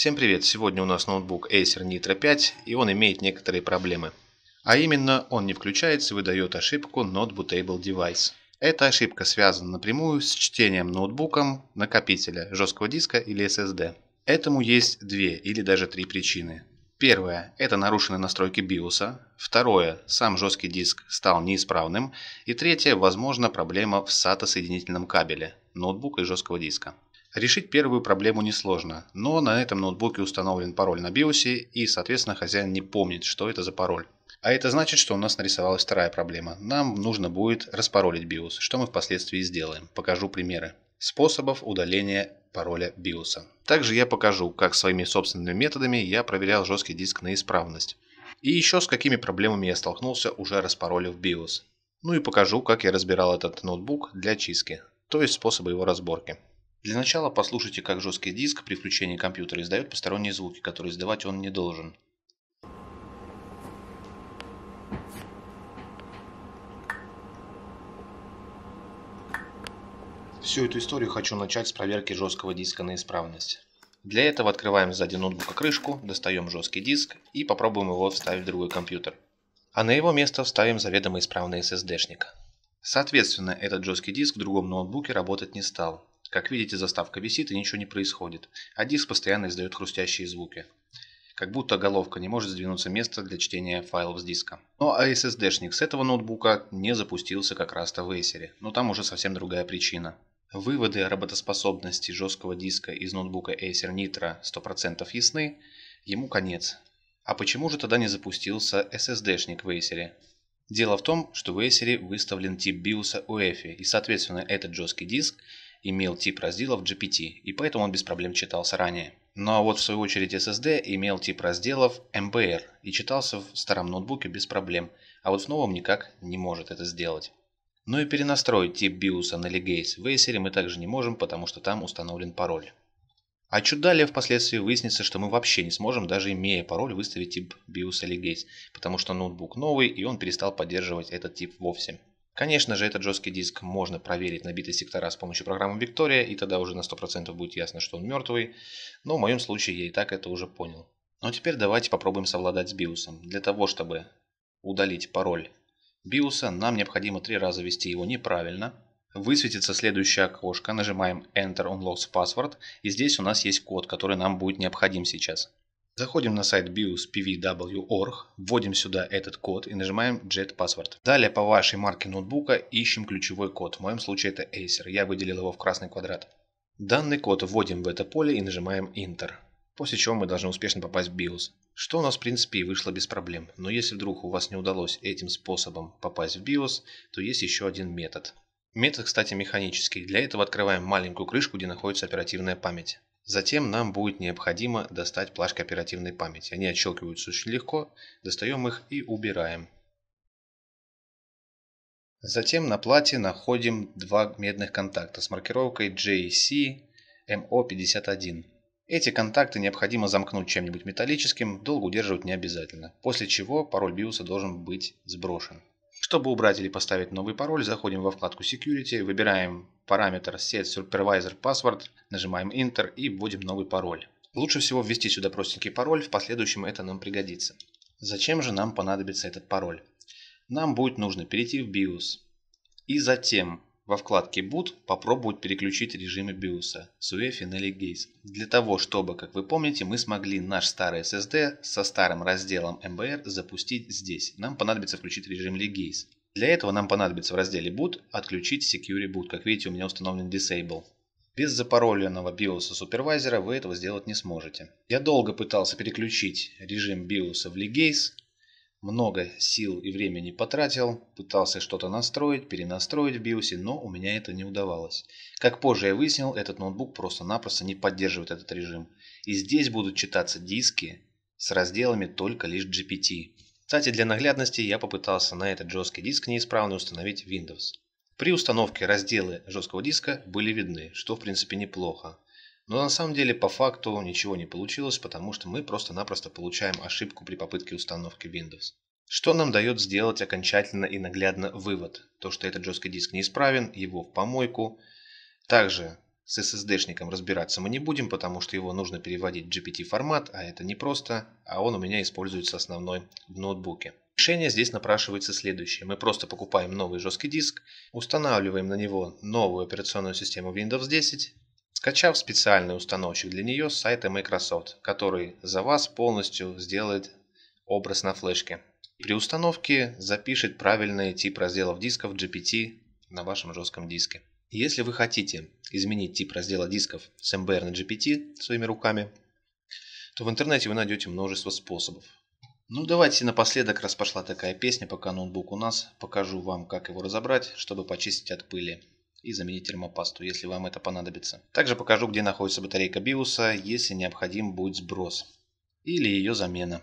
Всем привет! Сегодня у нас ноутбук Acer Nitro 5 и он имеет некоторые проблемы. А именно, он не включается и выдает ошибку Not Bootable Device. Эта ошибка связана напрямую с чтением ноутбуком накопителя, жесткого диска или SSD. Этому есть две или даже три причины. Первое – это нарушены настройки BIOS. Второе – сам жесткий диск стал неисправным. И третье – возможно проблема в SATA-соединительном кабеле ноутбука и жесткого диска. Решить первую проблему несложно, но на этом ноутбуке установлен пароль на биосе и, соответственно, хозяин не помнит, что это за пароль. А это значит, что у нас нарисовалась вторая проблема. Нам нужно будет распаролить BIOS, что мы впоследствии сделаем. Покажу примеры способов удаления пароля BIOS. Также я покажу, как своими собственными методами я проверял жесткий диск на исправность. И еще с какими проблемами я столкнулся, уже распаролив BIOS. Ну и покажу, как я разбирал этот ноутбук для чистки то есть способы его разборки. Для начала послушайте, как жесткий диск при включении компьютера издает посторонние звуки, которые издавать он не должен. Всю эту историю хочу начать с проверки жесткого диска на исправность. Для этого открываем сзади ноутбука крышку, достаем жесткий диск и попробуем его вставить в другой компьютер. А на его место вставим заведомо исправный SSD-шник. Соответственно, этот жесткий диск в другом ноутбуке работать не стал. Как видите, заставка висит и ничего не происходит, а диск постоянно издает хрустящие звуки. Как будто головка не может сдвинуться место для чтения файлов с диска. Ну а SSD-шник с этого ноутбука не запустился как раз-то в Acer, но ну, там уже совсем другая причина. Выводы о работоспособности жесткого диска из ноутбука Acer Nitro 100% ясны, ему конец. А почему же тогда не запустился SSD-шник в Acer? Дело в том, что в Эсере выставлен тип BIOS UEFI, и, соответственно, этот жесткий диск имел тип разделов GPT, и поэтому он без проблем читался ранее. Ну а вот в свою очередь SSD имел тип разделов MBR и читался в старом ноутбуке без проблем, а вот в новом никак не может это сделать. Ну и перенастроить тип BIOS на Legase в Acer мы также не можем, потому что там установлен пароль. А чуть далее впоследствии выяснится, что мы вообще не сможем, даже имея пароль, выставить тип BIOS или потому что ноутбук новый и он перестал поддерживать этот тип вовсе. Конечно же, этот жесткий диск можно проверить на биты сектора с помощью программы Виктория, и тогда уже на 100% будет ясно, что он мертвый, но в моем случае я и так это уже понял. Но ну, а теперь давайте попробуем совладать с BIOS. Для того, чтобы удалить пароль BIOS, нам необходимо три раза ввести его неправильно, Высветится следующее окошко, нажимаем Enter Unlocks Password, и здесь у нас есть код, который нам будет необходим сейчас. Заходим на сайт bios.pvw.org, вводим сюда этот код и нажимаем Jet Password. Далее по вашей марке ноутбука ищем ключевой код, в моем случае это Acer, я выделил его в красный квадрат. Данный код вводим в это поле и нажимаем Enter, после чего мы должны успешно попасть в BIOS. Что у нас в принципе и вышло без проблем, но если вдруг у вас не удалось этим способом попасть в BIOS, то есть еще один метод – Метод, кстати, механический. Для этого открываем маленькую крышку, где находится оперативная память. Затем нам будет необходимо достать плашки оперативной памяти. Они отщелкиваются очень легко, достаем их и убираем. Затем на плате находим два медных контакта с маркировкой JC MO51. Эти контакты необходимо замкнуть чем-нибудь металлическим, долго удерживать не обязательно, после чего пароль биоса должен быть сброшен. Чтобы убрать или поставить новый пароль, заходим во вкладку Security, выбираем параметр Set Supervisor Password, нажимаем Enter и вводим новый пароль. Лучше всего ввести сюда простенький пароль, в последующем это нам пригодится. Зачем же нам понадобится этот пароль? Нам будет нужно перейти в BIOS и затем во вкладке Boot попробовать переключить режимы BIOS с UEFI на Legase. Для того, чтобы, как вы помните, мы смогли наш старый SSD со старым разделом MBR запустить здесь. Нам понадобится включить режим Legase. Для этого нам понадобится в разделе Boot отключить Security Boot. Как видите, у меня установлен Disable. Без запароленного BIOS супервайзера вы этого сделать не сможете. Я долго пытался переключить режим BIOS в Legase, много сил и времени потратил, пытался что-то настроить, перенастроить в биосе, но у меня это не удавалось. Как позже я выяснил, этот ноутбук просто-напросто не поддерживает этот режим. И здесь будут читаться диски с разделами только лишь GPT. Кстати, для наглядности я попытался на этот жесткий диск неисправный установить Windows. При установке разделы жесткого диска были видны, что в принципе неплохо. Но на самом деле по факту ничего не получилось, потому что мы просто-напросто получаем ошибку при попытке установки Windows. Что нам дает сделать окончательно и наглядно вывод? То, что этот жесткий диск неисправен, его в помойку. Также с SSD-шником разбираться мы не будем, потому что его нужно переводить в GPT-формат, а это непросто, а он у меня используется основной в ноутбуке. Решение здесь напрашивается следующее. Мы просто покупаем новый жесткий диск, устанавливаем на него новую операционную систему Windows 10, скачав специальный установщик для нее с сайта Microsoft, который за вас полностью сделает образ на флешке. При установке запишет правильный тип разделов дисков GPT на вашем жестком диске. Если вы хотите изменить тип раздела дисков с MBR на GPT своими руками, то в интернете вы найдете множество способов. Ну давайте напоследок, раз пошла такая песня, пока ноутбук у нас, покажу вам, как его разобрать, чтобы почистить от пыли и заменить термопасту, если вам это понадобится. Также покажу, где находится батарейка биоса, если необходим будет сброс или ее замена.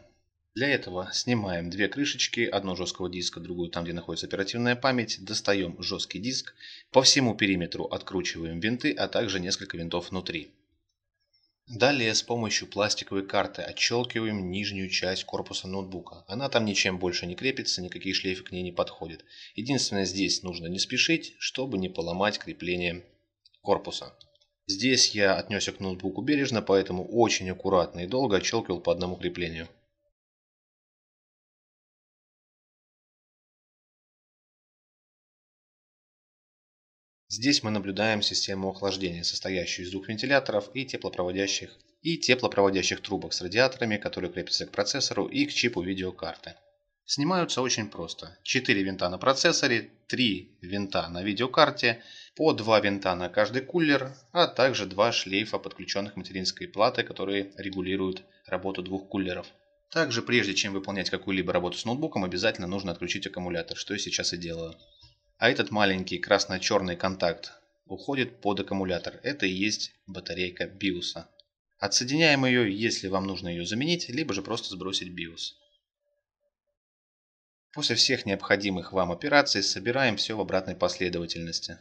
Для этого снимаем две крышечки, одну жесткого диска, другую там, где находится оперативная память, достаем жесткий диск, по всему периметру откручиваем винты, а также несколько винтов внутри. Далее с помощью пластиковой карты отщелкиваем нижнюю часть корпуса ноутбука. Она там ничем больше не крепится, никакие шлейфы к ней не подходят. Единственное, здесь нужно не спешить, чтобы не поломать крепление корпуса. Здесь я отнесся к ноутбуку бережно, поэтому очень аккуратно и долго отщелкивал по одному креплению. Здесь мы наблюдаем систему охлаждения, состоящую из двух вентиляторов и теплопроводящих и теплопроводящих трубок с радиаторами, которые крепятся к процессору и к чипу видеокарты. Снимаются очень просто. 4 винта на процессоре, 3 винта на видеокарте, по 2 винта на каждый кулер, а также 2 шлейфа подключенных материнской платы, которые регулируют работу двух кулеров. Также, прежде чем выполнять какую-либо работу с ноутбуком, обязательно нужно отключить аккумулятор, что я сейчас и делаю. А этот маленький красно-черный контакт уходит под аккумулятор. Это и есть батарейка биоса. Отсоединяем ее, если вам нужно ее заменить, либо же просто сбросить BIOS. После всех необходимых вам операций собираем все в обратной последовательности.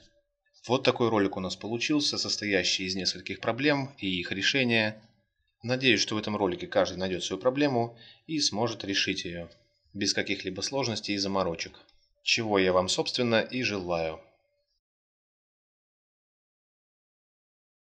Вот такой ролик у нас получился, состоящий из нескольких проблем и их решения. Надеюсь, что в этом ролике каждый найдет свою проблему и сможет решить ее без каких-либо сложностей и заморочек чего я вам, собственно, и желаю.